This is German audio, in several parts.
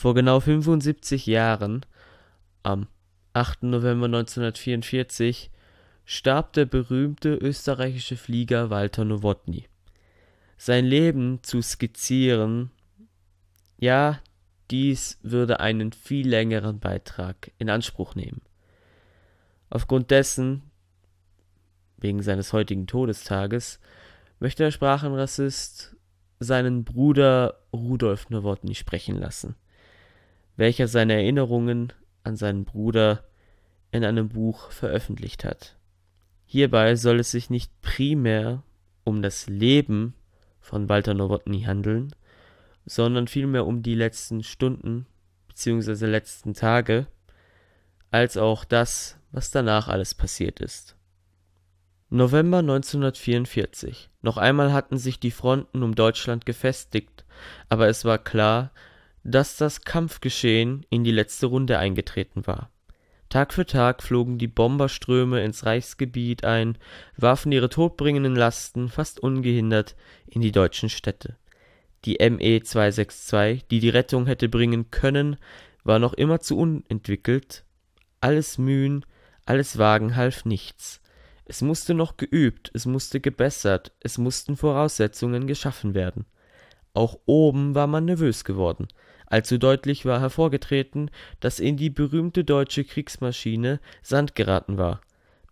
Vor genau 75 Jahren, am 8. November 1944, starb der berühmte österreichische Flieger Walter Nowotny. Sein Leben zu skizzieren, ja, dies würde einen viel längeren Beitrag in Anspruch nehmen. Aufgrund dessen, wegen seines heutigen Todestages, möchte der Sprachenrassist seinen Bruder Rudolf Nowotny sprechen lassen welcher seine Erinnerungen an seinen Bruder in einem Buch veröffentlicht hat. Hierbei soll es sich nicht primär um das Leben von Walter Nowotny handeln, sondern vielmehr um die letzten Stunden bzw. letzten Tage, als auch das, was danach alles passiert ist. November 1944. Noch einmal hatten sich die Fronten um Deutschland gefestigt, aber es war klar, dass das Kampfgeschehen in die letzte Runde eingetreten war. Tag für Tag flogen die Bomberströme ins Reichsgebiet ein, warfen ihre todbringenden Lasten fast ungehindert in die deutschen Städte. Die ME 262, die die Rettung hätte bringen können, war noch immer zu unentwickelt. Alles Mühen, alles Wagen half nichts. Es musste noch geübt, es musste gebessert, es mussten Voraussetzungen geschaffen werden. Auch oben war man nervös geworden – Allzu deutlich war hervorgetreten, dass in die berühmte deutsche Kriegsmaschine Sand geraten war.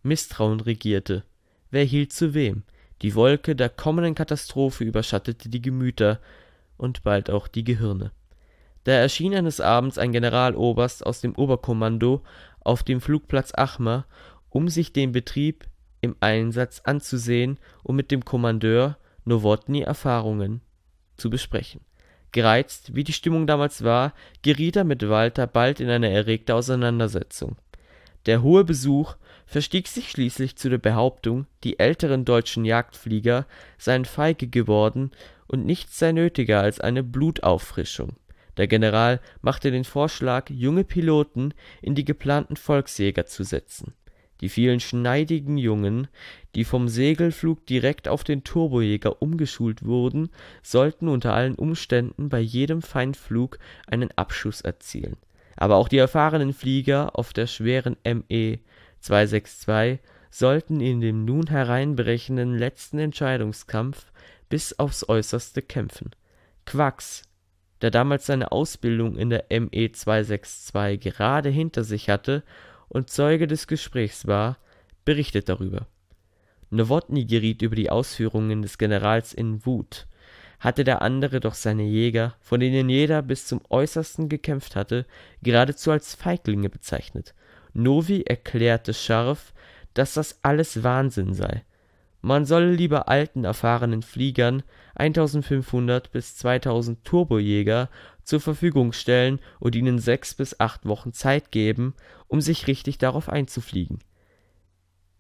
Misstrauen regierte. Wer hielt zu wem? Die Wolke der kommenden Katastrophe überschattete die Gemüter und bald auch die Gehirne. Da erschien eines Abends ein Generaloberst aus dem Oberkommando auf dem Flugplatz Achmer, um sich den Betrieb im Einsatz anzusehen und mit dem Kommandeur Nowotny Erfahrungen zu besprechen Gereizt, wie die Stimmung damals war, geriet er mit Walter bald in eine erregte Auseinandersetzung. Der hohe Besuch verstieg sich schließlich zu der Behauptung, die älteren deutschen Jagdflieger seien feige geworden und nichts sei nötiger als eine Blutauffrischung. Der General machte den Vorschlag, junge Piloten in die geplanten Volksjäger zu setzen die vielen schneidigen Jungen, die vom Segelflug direkt auf den Turbojäger umgeschult wurden, sollten unter allen Umständen bei jedem Feindflug einen Abschuss erzielen. Aber auch die erfahrenen Flieger auf der schweren ME 262 sollten in dem nun hereinbrechenden letzten Entscheidungskampf bis aufs Äußerste kämpfen. Quax, der damals seine Ausbildung in der ME 262 gerade hinter sich hatte und Zeuge des Gesprächs war, berichtet darüber. Nowotny geriet über die Ausführungen des Generals in Wut, hatte der andere doch seine Jäger, von denen jeder bis zum äußersten gekämpft hatte, geradezu als Feiglinge bezeichnet. Novi erklärte scharf, dass das alles Wahnsinn sei. Man solle lieber alten, erfahrenen Fliegern 1500 bis 2000 Turbojäger zur Verfügung stellen und ihnen sechs bis acht Wochen Zeit geben, um sich richtig darauf einzufliegen.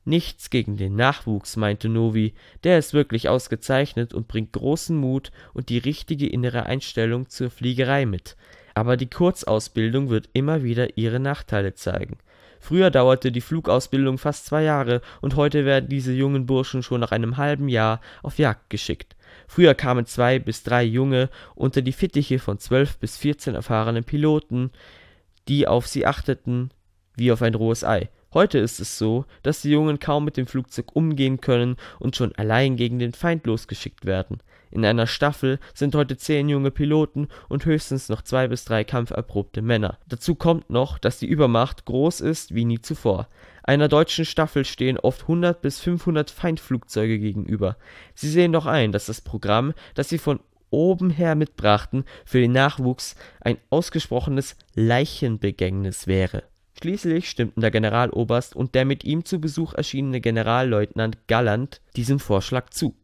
Nichts gegen den Nachwuchs, meinte Novi, der ist wirklich ausgezeichnet und bringt großen Mut und die richtige innere Einstellung zur Fliegerei mit. Aber die Kurzausbildung wird immer wieder ihre Nachteile zeigen. Früher dauerte die Flugausbildung fast zwei Jahre und heute werden diese jungen Burschen schon nach einem halben Jahr auf Jagd geschickt. Früher kamen zwei bis drei Junge unter die Fittiche von zwölf bis vierzehn erfahrenen Piloten, die auf sie achteten wie auf ein rohes Ei. Heute ist es so, dass die Jungen kaum mit dem Flugzeug umgehen können und schon allein gegen den Feind losgeschickt werden. In einer Staffel sind heute zehn junge Piloten und höchstens noch zwei bis drei kampferprobte Männer. Dazu kommt noch, dass die Übermacht groß ist wie nie zuvor. Einer deutschen Staffel stehen oft 100 bis 500 Feindflugzeuge gegenüber. Sie sehen doch ein, dass das Programm, das sie von oben her mitbrachten, für den Nachwuchs ein ausgesprochenes Leichenbegängnis wäre. Schließlich stimmten der Generaloberst und der mit ihm zu Besuch erschienene Generalleutnant Galland diesem Vorschlag zu.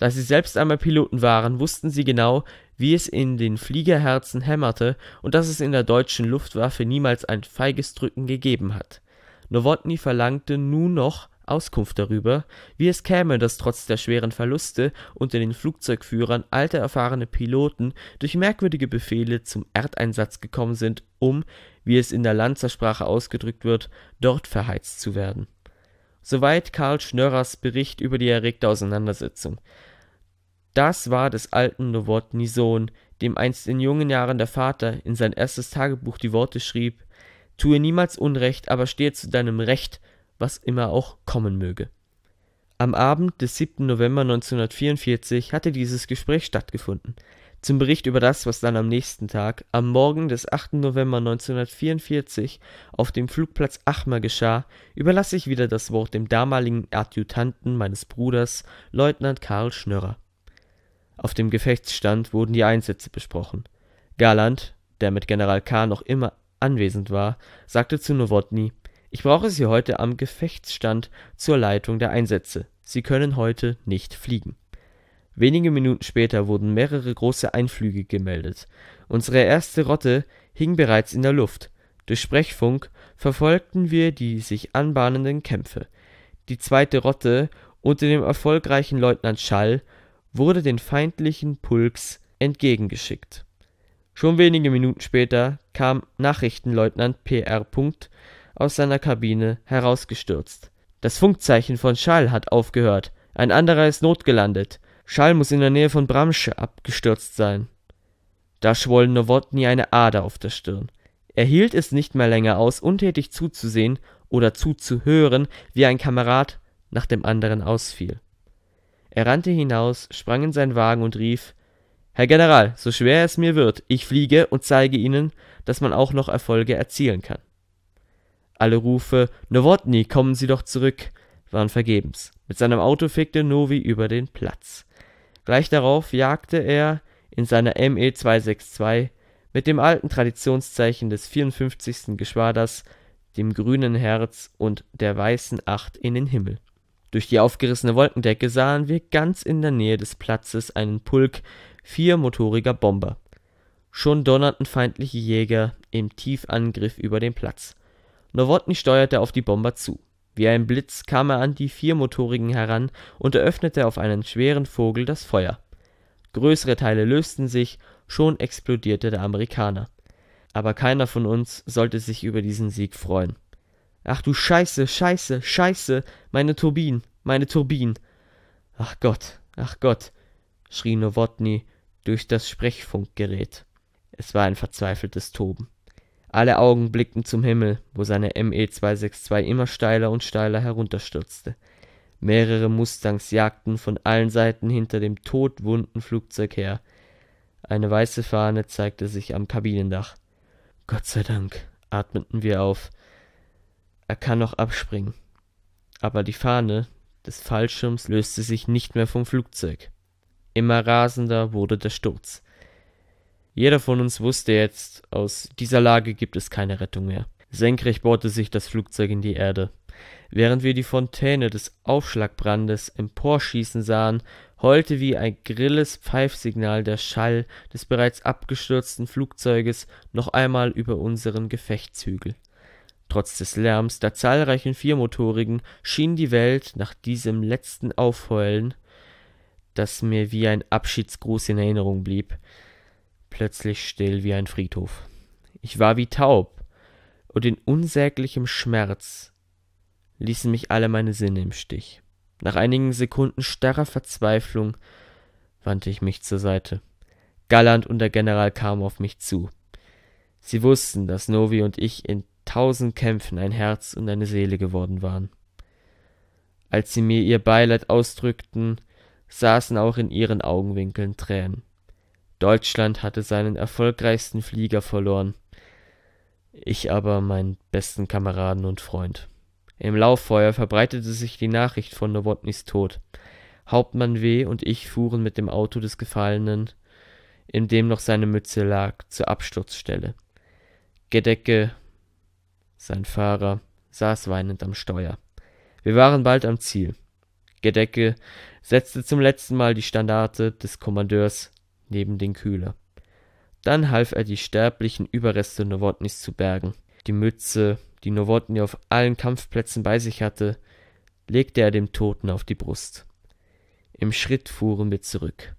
Da sie selbst einmal Piloten waren, wussten sie genau, wie es in den Fliegerherzen hämmerte und dass es in der deutschen Luftwaffe niemals ein feiges Drücken gegeben hat. Nowotny verlangte nun noch Auskunft darüber, wie es käme, dass trotz der schweren Verluste unter den Flugzeugführern alte erfahrene Piloten durch merkwürdige Befehle zum Erdeinsatz gekommen sind, um – wie es in der Lanzersprache ausgedrückt wird – dort verheizt zu werden. Soweit Karl Schnörers Bericht über die erregte Auseinandersetzung. Das war des alten Nowotny Sohn, dem einst in jungen Jahren der Vater in sein erstes Tagebuch die Worte schrieb Tue niemals Unrecht, aber stehe zu deinem Recht, was immer auch kommen möge. Am Abend des 7. November 1944 hatte dieses Gespräch stattgefunden. Zum Bericht über das, was dann am nächsten Tag, am Morgen des 8. November 1944, auf dem Flugplatz Achmer geschah, überlasse ich wieder das Wort dem damaligen Adjutanten meines Bruders, Leutnant Karl Schnörrer. Auf dem Gefechtsstand wurden die Einsätze besprochen. Garland, der mit General K. noch immer anwesend war, sagte zu Nowotny: Ich brauche Sie heute am Gefechtsstand zur Leitung der Einsätze. Sie können heute nicht fliegen. Wenige Minuten später wurden mehrere große Einflüge gemeldet. Unsere erste Rotte hing bereits in der Luft. Durch Sprechfunk verfolgten wir die sich anbahnenden Kämpfe. Die zweite Rotte unter dem erfolgreichen Leutnant Schall wurde den feindlichen Pulks entgegengeschickt Schon wenige Minuten später kam Nachrichtenleutnant Pr. aus seiner Kabine herausgestürzt. Das Funkzeichen von Schall hat aufgehört. Ein anderer ist notgelandet. Schall muss in der Nähe von Bramsche abgestürzt sein. Da schwoll Nowotny eine Ader auf der Stirn. Er hielt es nicht mehr länger aus, untätig zuzusehen oder zuzuhören, wie ein Kamerad nach dem anderen ausfiel. Er rannte hinaus, sprang in seinen Wagen und rief Herr General, so schwer es mir wird, ich fliege und zeige Ihnen, dass man auch noch Erfolge erzielen kann. Alle Rufe Nowotny, kommen Sie doch zurück, waren vergebens. Mit seinem Auto fegte Novi über den Platz. Gleich darauf jagte er in seiner ME 262 mit dem alten Traditionszeichen des 54. Geschwaders, dem grünen Herz und der weißen Acht in den Himmel. Durch die aufgerissene Wolkendecke sahen wir ganz in der Nähe des Platzes einen Pulk viermotoriger Bomber. Schon donnerten feindliche Jäger im Tiefangriff über den Platz. Nowotny steuerte auf die Bomber zu. Wie ein Blitz kam er an die viermotorigen heran und eröffnete auf einen schweren Vogel das Feuer. Größere Teile lösten sich, schon explodierte der Amerikaner. Aber keiner von uns sollte sich über diesen Sieg freuen. Ach du Scheiße, Scheiße, Scheiße, meine Turbinen, meine Turbinen. Ach Gott, ach Gott, schrie Nowotny durch das Sprechfunkgerät. Es war ein verzweifeltes Toben. Alle Augen blickten zum Himmel, wo seine ME 262 immer steiler und steiler herunterstürzte. Mehrere Mustangs jagten von allen Seiten hinter dem todwunden Flugzeug her. Eine weiße Fahne zeigte sich am Kabinendach. Gott sei Dank, atmeten wir auf. Er kann noch abspringen. Aber die Fahne des Fallschirms löste sich nicht mehr vom Flugzeug. Immer rasender wurde der Sturz. Jeder von uns wusste jetzt, aus dieser Lage gibt es keine Rettung mehr. Senkrecht bohrte sich das Flugzeug in die Erde. Während wir die Fontäne des Aufschlagbrandes emporschießen sahen, heulte wie ein grilles Pfeifsignal der Schall des bereits abgestürzten Flugzeuges noch einmal über unseren Gefechtshügel. Trotz des Lärms der zahlreichen Viermotorigen schien die Welt nach diesem letzten Aufheulen das mir wie ein Abschiedsgruß in Erinnerung blieb, plötzlich still wie ein Friedhof. Ich war wie taub, und in unsäglichem Schmerz ließen mich alle meine Sinne im Stich. Nach einigen Sekunden starrer Verzweiflung wandte ich mich zur Seite. Galland und der General kamen auf mich zu. Sie wussten, dass Novi und ich in tausend Kämpfen ein Herz und eine Seele geworden waren. Als sie mir ihr Beileid ausdrückten, saßen auch in ihren Augenwinkeln Tränen. Deutschland hatte seinen erfolgreichsten Flieger verloren, ich aber meinen besten Kameraden und Freund. Im Lauffeuer verbreitete sich die Nachricht von Nowotnys Tod. Hauptmann W. und ich fuhren mit dem Auto des Gefallenen, in dem noch seine Mütze lag, zur Absturzstelle. Gedecke, sein Fahrer, saß weinend am Steuer. Wir waren bald am Ziel. Gedecke setzte zum letzten Mal die Standarte des Kommandeurs neben den Kühler. Dann half er, die sterblichen Überreste Nowotnys zu bergen. Die Mütze, die Nowotny auf allen Kampfplätzen bei sich hatte, legte er dem Toten auf die Brust. Im Schritt fuhren wir zurück.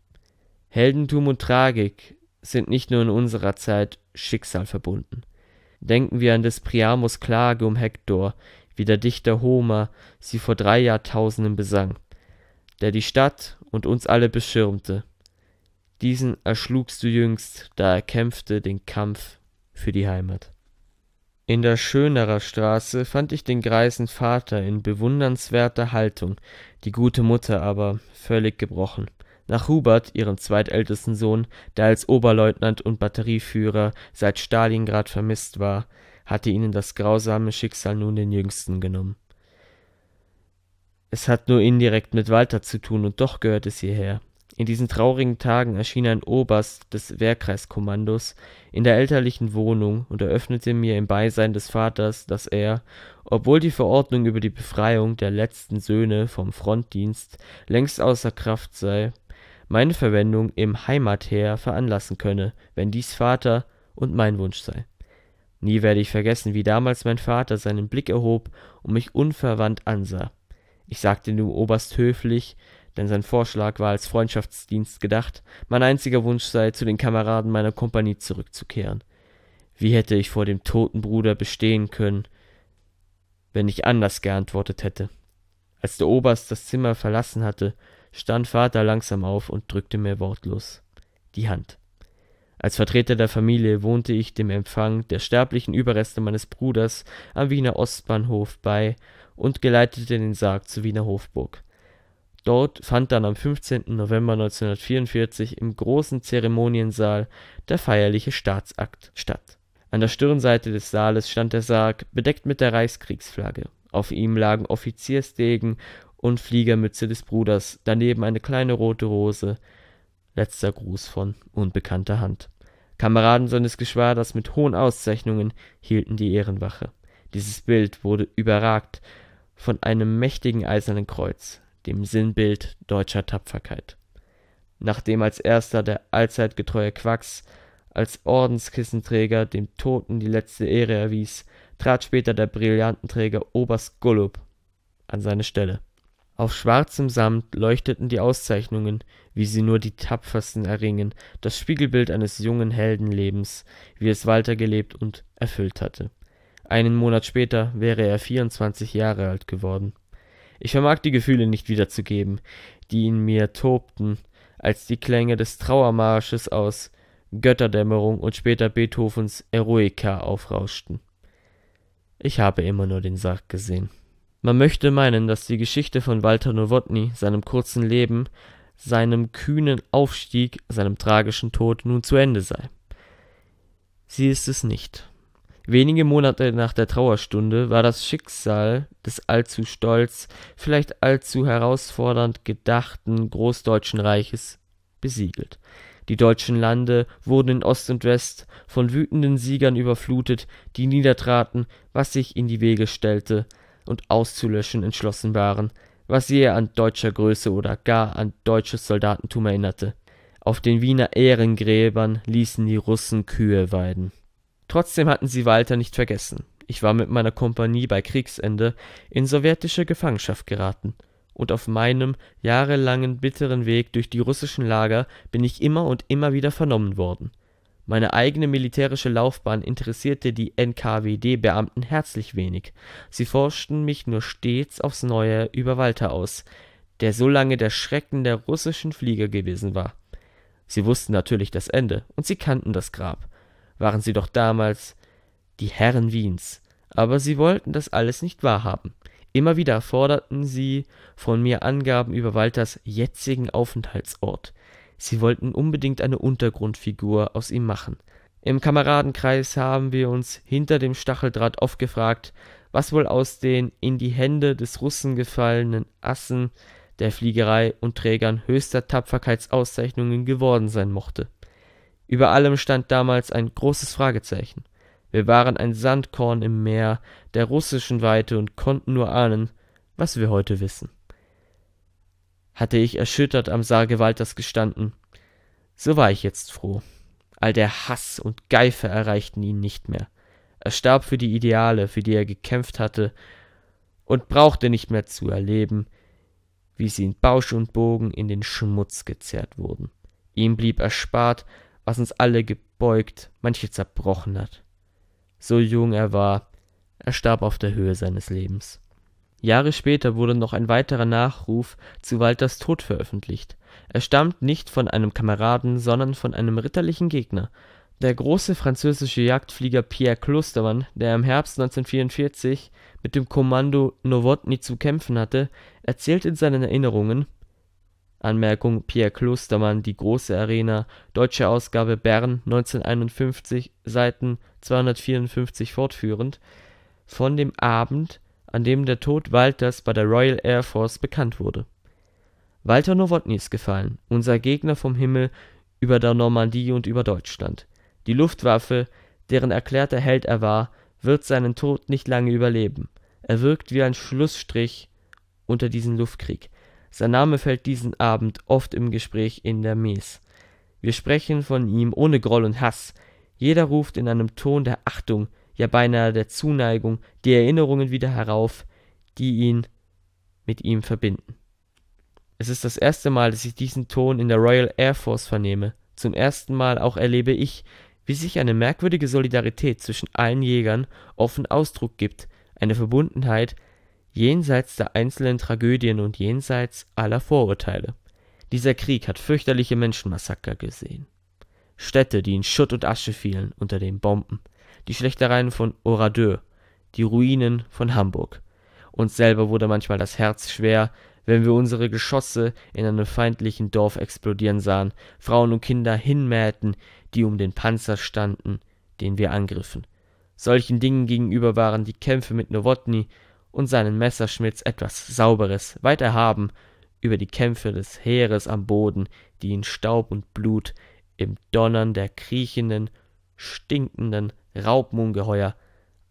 Heldentum und Tragik sind nicht nur in unserer Zeit Schicksal verbunden. Denken wir an des Priamos Klage um Hektor, wie der Dichter Homer sie vor drei Jahrtausenden besang, der die Stadt und uns alle beschirmte. Diesen erschlugst du jüngst, da er kämpfte den Kampf für die Heimat. In der Schönerer Straße fand ich den greisen Vater in bewundernswerter Haltung, die gute Mutter aber völlig gebrochen. Nach Hubert, ihrem zweitältesten Sohn, der als Oberleutnant und Batterieführer seit Stalingrad vermisst war, hatte ihnen das grausame Schicksal nun den Jüngsten genommen. Es hat nur indirekt mit Walter zu tun, und doch gehört es hierher. In diesen traurigen Tagen erschien ein Oberst des Wehrkreiskommandos in der elterlichen Wohnung und eröffnete mir im Beisein des Vaters, dass er, obwohl die Verordnung über die Befreiung der letzten Söhne vom Frontdienst längst außer Kraft sei, meine Verwendung im Heimatheer veranlassen könne, wenn dies Vater und mein Wunsch sei. Nie werde ich vergessen, wie damals mein Vater seinen Blick erhob und mich unverwandt ansah. Ich sagte dem Oberst höflich, denn sein Vorschlag war als Freundschaftsdienst gedacht, mein einziger Wunsch sei, zu den Kameraden meiner Kompanie zurückzukehren. Wie hätte ich vor dem toten Bruder bestehen können, wenn ich anders geantwortet hätte? Als der Oberst das Zimmer verlassen hatte, stand Vater langsam auf und drückte mir wortlos die Hand. Als Vertreter der Familie wohnte ich dem Empfang der sterblichen Überreste meines Bruders am Wiener Ostbahnhof bei und geleitete den Sarg zur Wiener Hofburg. Dort fand dann am 15. November 1944 im großen Zeremoniensaal der feierliche Staatsakt statt. An der Stirnseite des Saales stand der Sarg, bedeckt mit der Reichskriegsflagge. Auf ihm lagen Offiziersdegen und Fliegermütze des Bruders, daneben eine kleine rote Rose Letzter Gruß von unbekannter Hand. Kameraden seines Geschwaders mit hohen Auszeichnungen hielten die Ehrenwache. Dieses Bild wurde überragt von einem mächtigen eisernen Kreuz, dem Sinnbild deutscher Tapferkeit. Nachdem als erster der allzeitgetreue getreue Quacks als Ordenskissenträger dem Toten die letzte Ehre erwies, trat später der Brillantenträger Oberst Gullup an seine Stelle auf schwarzem Samt leuchteten die Auszeichnungen, wie sie nur die Tapfersten erringen, das Spiegelbild eines jungen Heldenlebens, wie es Walter gelebt und erfüllt hatte. Einen Monat später wäre er 24 Jahre alt geworden. Ich vermag die Gefühle nicht wiederzugeben, die in mir tobten, als die Klänge des Trauermarsches aus Götterdämmerung und später Beethovens Eroica aufrauschten. Ich habe immer nur den Sarg gesehen. Man möchte meinen, dass die Geschichte von Walter Nowotny, seinem kurzen Leben, seinem kühnen Aufstieg, seinem tragischen Tod nun zu Ende sei. Sie ist es nicht. Wenige Monate nach der Trauerstunde war das Schicksal des allzu stolz, vielleicht allzu herausfordernd gedachten Großdeutschen Reiches besiegelt. Die deutschen Lande wurden in Ost und West von wütenden Siegern überflutet, die niedertraten, was sich in die Wege stellte, und auszulöschen entschlossen waren, was jäh an deutscher Größe oder gar an deutsches Soldatentum erinnerte. Auf den Wiener Ehrengräbern ließen die Russen Kühe weiden. Trotzdem hatten sie Walter nicht vergessen. Ich war mit meiner Kompanie bei Kriegsende in sowjetische Gefangenschaft geraten und auf meinem jahrelangen bitteren Weg durch die russischen Lager bin ich immer und immer wieder vernommen worden. Meine eigene militärische Laufbahn interessierte die NKWD-Beamten herzlich wenig, sie forschten mich nur stets aufs Neue über Walter aus, der so lange der Schrecken der russischen Flieger gewesen war. Sie wussten natürlich das Ende, und sie kannten das Grab. Waren sie doch damals die Herren Wiens. Aber sie wollten das alles nicht wahrhaben. Immer wieder forderten sie von mir Angaben über Walters jetzigen Aufenthaltsort. Sie wollten unbedingt eine Untergrundfigur aus ihm machen. Im Kameradenkreis haben wir uns hinter dem Stacheldraht oft gefragt, was wohl aus den in die Hände des Russen gefallenen Assen der Fliegerei und Trägern höchster Tapferkeitsauszeichnungen geworden sein mochte. Über allem stand damals ein großes Fragezeichen. Wir waren ein Sandkorn im Meer der russischen Weite und konnten nur ahnen, was wir heute wissen hatte ich erschüttert am Sarge Walters gestanden. So war ich jetzt froh. All der Hass und Geife erreichten ihn nicht mehr. Er starb für die Ideale, für die er gekämpft hatte, und brauchte nicht mehr zu erleben, wie sie in Bausch und Bogen in den Schmutz gezerrt wurden. Ihm blieb erspart, was uns alle gebeugt, manche zerbrochen hat. So jung er war, er starb auf der Höhe seines Lebens. Jahre später wurde noch ein weiterer Nachruf zu Walters Tod veröffentlicht. Er stammt nicht von einem Kameraden, sondern von einem ritterlichen Gegner. Der große französische Jagdflieger Pierre Klostermann, der im Herbst 1944 mit dem Kommando Nowotny zu kämpfen hatte, erzählt in seinen Erinnerungen Anmerkung Pierre Klostermann, Die große Arena, deutsche Ausgabe Bern 1951, Seiten 254 fortführend) von dem Abend an dem der Tod Walters bei der Royal Air Force bekannt wurde. Walter Nowotny ist gefallen, unser Gegner vom Himmel über der Normandie und über Deutschland. Die Luftwaffe, deren erklärter Held er war, wird seinen Tod nicht lange überleben. Er wirkt wie ein Schlussstrich unter diesen Luftkrieg. Sein Name fällt diesen Abend oft im Gespräch in der Mies. Wir sprechen von ihm ohne Groll und Hass. Jeder ruft in einem Ton der Achtung ja beinahe der Zuneigung die Erinnerungen wieder herauf, die ihn mit ihm verbinden. Es ist das erste Mal, dass ich diesen Ton in der Royal Air Force vernehme. Zum ersten Mal auch erlebe ich, wie sich eine merkwürdige Solidarität zwischen allen Jägern offen Ausdruck gibt, eine Verbundenheit jenseits der einzelnen Tragödien und jenseits aller Vorurteile. Dieser Krieg hat fürchterliche Menschenmassaker gesehen. Städte, die in Schutt und Asche fielen unter den Bomben, die Schlechtereien von Oradour, die Ruinen von Hamburg. Uns selber wurde manchmal das Herz schwer, wenn wir unsere Geschosse in einem feindlichen Dorf explodieren sahen, Frauen und Kinder hinmähten, die um den Panzer standen, den wir angriffen. Solchen Dingen gegenüber waren die Kämpfe mit Nowotny und seinen Messerschmitz etwas Sauberes, weit erhaben über die Kämpfe des Heeres am Boden, die in Staub und Blut, im Donnern der kriechenden, stinkenden Raubmungeheuer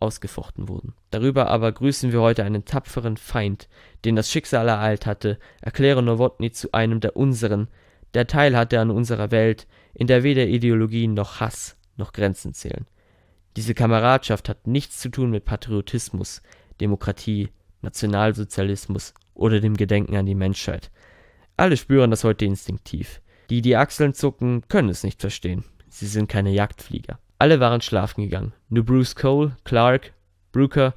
ausgefochten wurden. Darüber aber grüßen wir heute einen tapferen Feind, den das Schicksal ereilt hatte, erkläre Nowotny zu einem der unseren, der Teil hatte an unserer Welt, in der weder Ideologien noch Hass noch Grenzen zählen. Diese Kameradschaft hat nichts zu tun mit Patriotismus, Demokratie, Nationalsozialismus oder dem Gedenken an die Menschheit. Alle spüren das heute instinktiv. Die, die Achseln zucken, können es nicht verstehen. Sie sind keine Jagdflieger. Alle waren schlafen gegangen, nur Bruce Cole, Clark, Brooker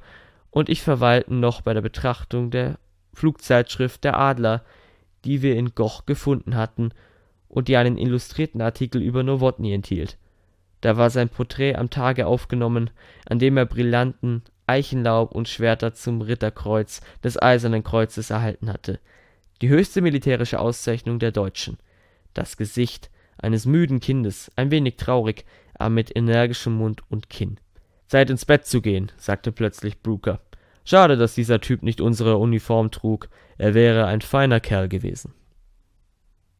und ich verweilten noch bei der Betrachtung der Flugzeitschrift Der Adler, die wir in Goch gefunden hatten und die einen illustrierten Artikel über Nowotny enthielt. Da war sein Porträt am Tage aufgenommen, an dem er Brillanten, Eichenlaub und Schwerter zum Ritterkreuz des Eisernen Kreuzes erhalten hatte, die höchste militärische Auszeichnung der Deutschen. Das Gesicht eines müden Kindes, ein wenig traurig, aber mit energischem Mund und Kinn. Zeit ins Bett zu gehen, sagte plötzlich Brooker. Schade, dass dieser Typ nicht unsere Uniform trug, er wäre ein feiner Kerl gewesen.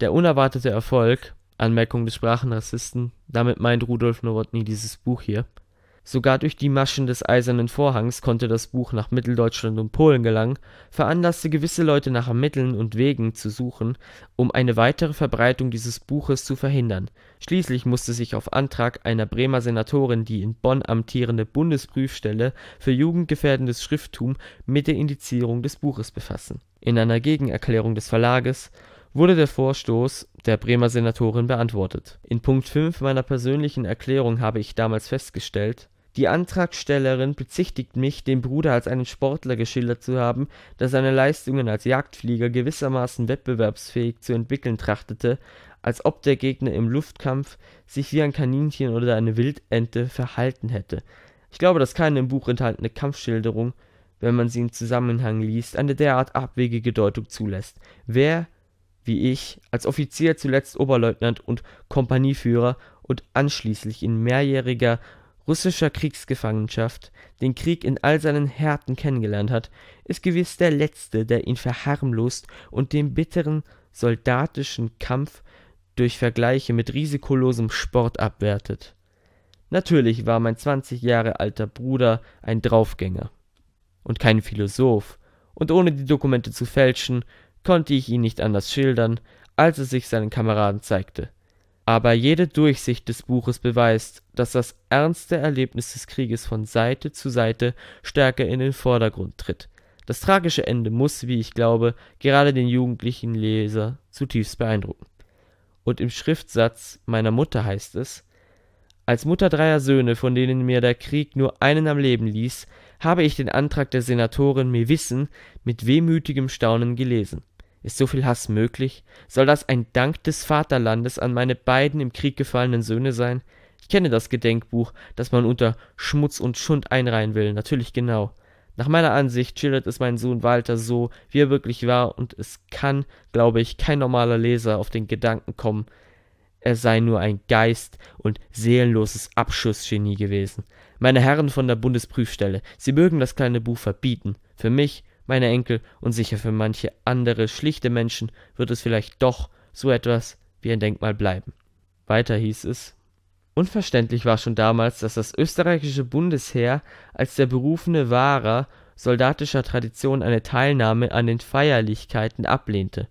Der unerwartete Erfolg, Anmerkung des Sprachenrassisten, damit meint Rudolf Nowotny dieses Buch hier, Sogar durch die Maschen des Eisernen Vorhangs konnte das Buch nach Mitteldeutschland und Polen gelangen, veranlasste gewisse Leute nach Mitteln und Wegen zu suchen, um eine weitere Verbreitung dieses Buches zu verhindern. Schließlich musste sich auf Antrag einer Bremer Senatorin die in Bonn amtierende Bundesprüfstelle für jugendgefährdendes Schrifttum mit der Indizierung des Buches befassen. In einer Gegenerklärung des Verlages wurde der Vorstoß der Bremer Senatorin beantwortet. In Punkt 5 meiner persönlichen Erklärung habe ich damals festgestellt die Antragstellerin bezichtigt mich, den Bruder als einen Sportler geschildert zu haben, der seine Leistungen als Jagdflieger gewissermaßen wettbewerbsfähig zu entwickeln trachtete, als ob der Gegner im Luftkampf sich wie ein Kaninchen oder eine Wildente verhalten hätte. Ich glaube, dass keine im Buch enthaltene Kampfschilderung, wenn man sie im Zusammenhang liest, eine derart abwegige Deutung zulässt. Wer, wie ich, als Offizier zuletzt Oberleutnant und Kompanieführer und anschließend in mehrjähriger russischer Kriegsgefangenschaft, den Krieg in all seinen Härten kennengelernt hat, ist gewiss der letzte, der ihn verharmlost und den bitteren soldatischen Kampf durch Vergleiche mit risikolosem Sport abwertet. Natürlich war mein zwanzig Jahre alter Bruder ein Draufgänger und kein Philosoph, und ohne die Dokumente zu fälschen, konnte ich ihn nicht anders schildern, als er sich seinen Kameraden zeigte aber jede Durchsicht des Buches beweist, dass das ernste Erlebnis des Krieges von Seite zu Seite stärker in den Vordergrund tritt. Das tragische Ende muss, wie ich glaube, gerade den jugendlichen Leser zutiefst beeindrucken. Und im Schriftsatz meiner Mutter heißt es: Als Mutter dreier Söhne, von denen mir der Krieg nur einen am Leben ließ, habe ich den Antrag der Senatorin wissen mit wehmütigem Staunen gelesen ist so viel Hass möglich? Soll das ein Dank des Vaterlandes an meine beiden im Krieg gefallenen Söhne sein? Ich kenne das Gedenkbuch, das man unter Schmutz und Schund einreihen will, natürlich genau. Nach meiner Ansicht schildert es mein Sohn Walter so, wie er wirklich war, und es kann, glaube ich, kein normaler Leser auf den Gedanken kommen, er sei nur ein Geist und seelenloses Abschussgenie gewesen. Meine Herren von der Bundesprüfstelle, Sie mögen das kleine Buch verbieten. Für mich meine Enkel und sicher für manche andere schlichte Menschen wird es vielleicht doch so etwas wie ein Denkmal bleiben. Weiter hieß es Unverständlich war schon damals, dass das österreichische Bundesheer als der berufene Wahrer soldatischer Tradition eine Teilnahme an den Feierlichkeiten ablehnte.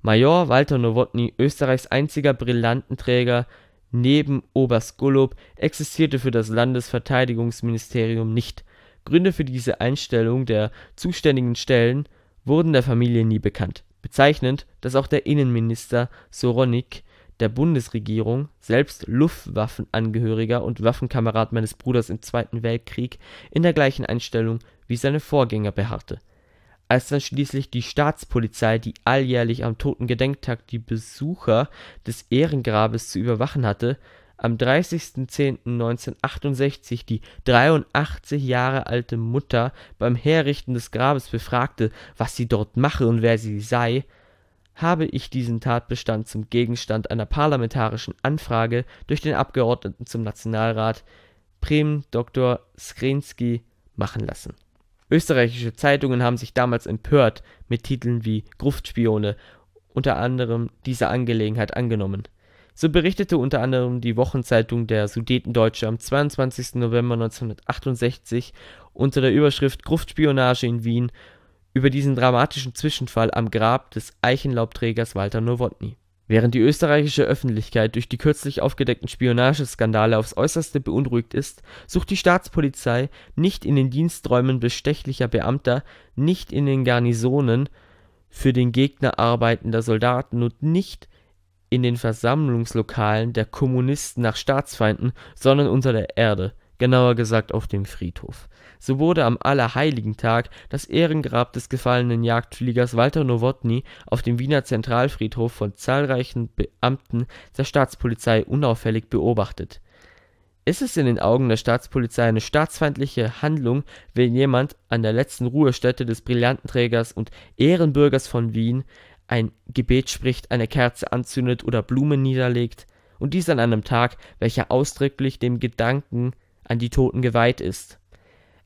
Major Walter Nowotny, Österreichs einziger Brillantenträger neben Oberst Gullob, existierte für das Landesverteidigungsministerium nicht, Gründe für diese Einstellung der zuständigen Stellen wurden der Familie nie bekannt. Bezeichnend, dass auch der Innenminister Soronik der Bundesregierung, selbst Luftwaffenangehöriger und Waffenkamerad meines Bruders im Zweiten Weltkrieg, in der gleichen Einstellung wie seine Vorgänger beharrte. Als dann schließlich die Staatspolizei, die alljährlich am Toten Gedenktag die Besucher des Ehrengrabes zu überwachen hatte, am 30.10.1968 die 83 Jahre alte Mutter beim Herrichten des Grabes befragte, was sie dort mache und wer sie sei, habe ich diesen Tatbestand zum Gegenstand einer parlamentarischen Anfrage durch den Abgeordneten zum Nationalrat Prem Dr. Skrinski, machen lassen. Österreichische Zeitungen haben sich damals empört mit Titeln wie Gruftspione unter anderem dieser Angelegenheit angenommen so berichtete unter anderem die Wochenzeitung Der Sudetendeutsche am 22. November 1968 unter der Überschrift Gruftspionage in Wien über diesen dramatischen Zwischenfall am Grab des Eichenlaubträgers Walter Nowotny. Während die österreichische Öffentlichkeit durch die kürzlich aufgedeckten Spionageskandale aufs äußerste beunruhigt ist, sucht die Staatspolizei nicht in den Diensträumen bestechlicher Beamter, nicht in den Garnisonen für den Gegner arbeitender Soldaten und nicht in den Versammlungslokalen der Kommunisten nach Staatsfeinden, sondern unter der Erde, genauer gesagt auf dem Friedhof. So wurde am Allerheiligen Tag das Ehrengrab des gefallenen Jagdfliegers Walter Nowotny auf dem Wiener Zentralfriedhof von zahlreichen Beamten der Staatspolizei unauffällig beobachtet. Ist es in den Augen der Staatspolizei eine staatsfeindliche Handlung, wenn jemand an der letzten Ruhestätte des Brillantenträgers und Ehrenbürgers von Wien ein Gebet spricht, eine Kerze anzündet oder Blumen niederlegt, und dies an einem Tag, welcher ausdrücklich dem Gedanken an die Toten geweiht ist.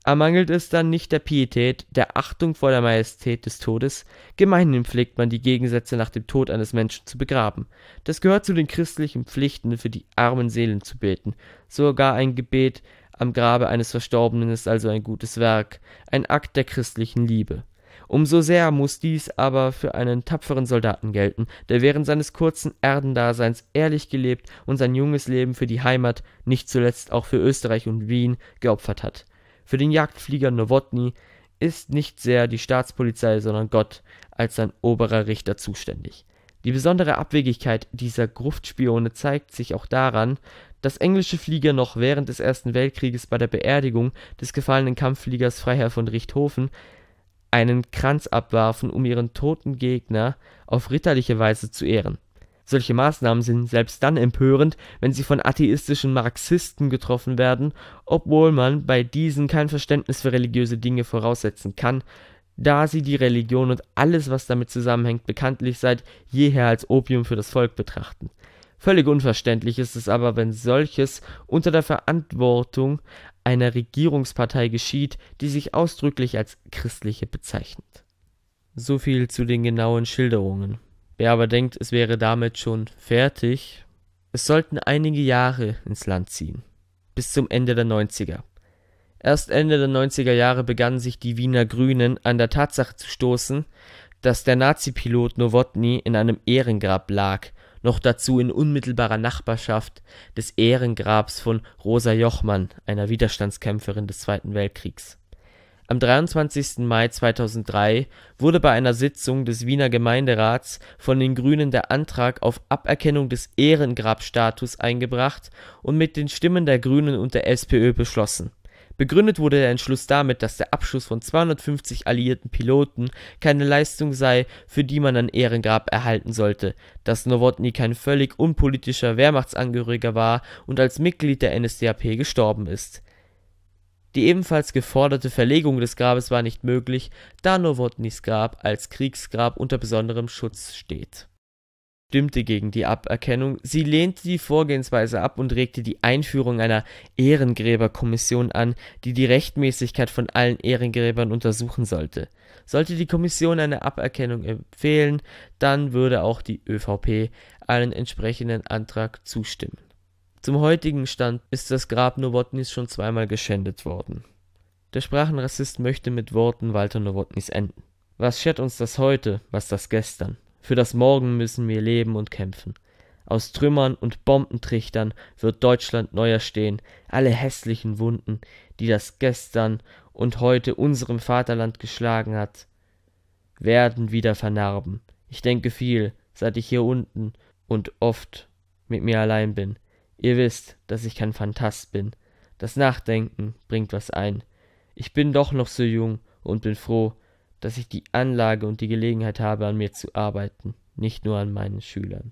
Ermangelt es dann nicht der Pietät, der Achtung vor der Majestät des Todes, gemeinhin pflegt man die Gegensätze nach dem Tod eines Menschen zu begraben. Das gehört zu den christlichen Pflichten, für die armen Seelen zu beten. Sogar ein Gebet am Grabe eines Verstorbenen ist also ein gutes Werk, ein Akt der christlichen Liebe. Umso sehr muss dies aber für einen tapferen Soldaten gelten, der während seines kurzen Erdendaseins ehrlich gelebt und sein junges Leben für die Heimat, nicht zuletzt auch für Österreich und Wien, geopfert hat. Für den Jagdflieger Nowotny ist nicht sehr die Staatspolizei, sondern Gott als sein oberer Richter zuständig. Die besondere Abwegigkeit dieser Gruftspione zeigt sich auch daran, dass englische Flieger noch während des Ersten Weltkrieges bei der Beerdigung des gefallenen Kampffliegers Freiherr von Richthofen einen Kranz abwarfen, um ihren toten Gegner auf ritterliche Weise zu ehren. Solche Maßnahmen sind selbst dann empörend, wenn sie von atheistischen Marxisten getroffen werden, obwohl man bei diesen kein Verständnis für religiöse Dinge voraussetzen kann, da sie die Religion und alles, was damit zusammenhängt, bekanntlich seit jeher als Opium für das Volk betrachten. Völlig unverständlich ist es aber, wenn solches unter der Verantwortung einer Regierungspartei geschieht, die sich ausdrücklich als christliche bezeichnet. So viel zu den genauen Schilderungen. Wer aber denkt, es wäre damit schon fertig, es sollten einige Jahre ins Land ziehen, bis zum Ende der 90er. Erst Ende der 90er Jahre begannen sich die Wiener Grünen an der Tatsache zu stoßen, dass der Nazi-Pilot Nowotny in einem Ehrengrab lag, noch dazu in unmittelbarer Nachbarschaft des Ehrengrabs von Rosa Jochmann, einer Widerstandskämpferin des Zweiten Weltkriegs. Am 23. Mai 2003 wurde bei einer Sitzung des Wiener Gemeinderats von den Grünen der Antrag auf Aberkennung des Ehrengrabstatus eingebracht und mit den Stimmen der Grünen und der SPÖ beschlossen Begründet wurde der Entschluss damit, dass der Abschuss von 250 alliierten Piloten keine Leistung sei, für die man ein Ehrengrab erhalten sollte, dass Nowotny kein völlig unpolitischer Wehrmachtsangehöriger war und als Mitglied der NSDAP gestorben ist. Die ebenfalls geforderte Verlegung des Grabes war nicht möglich, da Nowotnys Grab als Kriegsgrab unter besonderem Schutz steht stimmte gegen die Aberkennung, sie lehnte die Vorgehensweise ab und regte die Einführung einer Ehrengräberkommission an, die die Rechtmäßigkeit von allen Ehrengräbern untersuchen sollte. Sollte die Kommission eine Aberkennung empfehlen, dann würde auch die ÖVP einem entsprechenden Antrag zustimmen. Zum heutigen Stand ist das Grab Nowotnys schon zweimal geschändet worden. Der Sprachenrassist möchte mit Worten Walter Nowotnys enden. Was schert uns das heute, was das gestern? Für das Morgen müssen wir leben und kämpfen. Aus Trümmern und Bombentrichtern wird Deutschland neu erstehen. Alle hässlichen Wunden, die das gestern und heute unserem Vaterland geschlagen hat, werden wieder vernarben. Ich denke viel, seit ich hier unten und oft mit mir allein bin. Ihr wisst, dass ich kein Phantast bin. Das Nachdenken bringt was ein. Ich bin doch noch so jung und bin froh, dass ich die Anlage und die Gelegenheit habe, an mir zu arbeiten, nicht nur an meinen Schülern.